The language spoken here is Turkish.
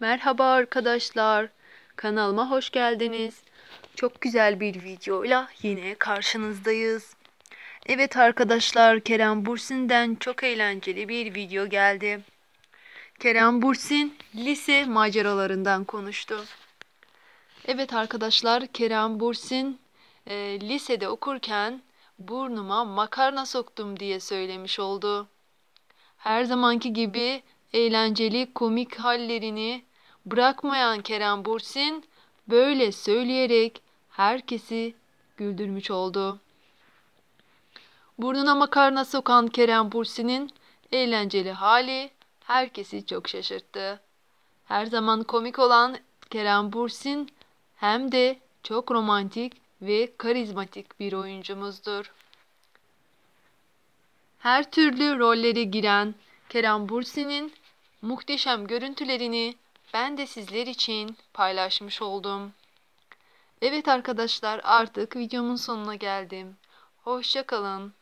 Merhaba arkadaşlar. Kanalıma hoş geldiniz. Çok güzel bir videoyla yine karşınızdayız. Evet arkadaşlar Kerem Bursin'den çok eğlenceli bir video geldi. Kerem Bursin lise maceralarından konuştu. Evet arkadaşlar Kerem Bursin e, lisede okurken burnuma makarna soktum diye söylemiş oldu. Her zamanki gibi eğlenceli komik hallerini bırakmayan Kerem Bursin böyle söyleyerek herkesi güldürmüş oldu. Burnuna makarna sokan Kerem Bursin'in eğlenceli hali herkesi çok şaşırttı. Her zaman komik olan Kerem Bursin hem de çok romantik ve karizmatik bir oyuncumuzdur. Her türlü rollere giren Kerem Bursin'in muhteşem görüntülerini ben de sizler için paylaşmış oldum. Evet arkadaşlar artık videomun sonuna geldim. Hoşçakalın.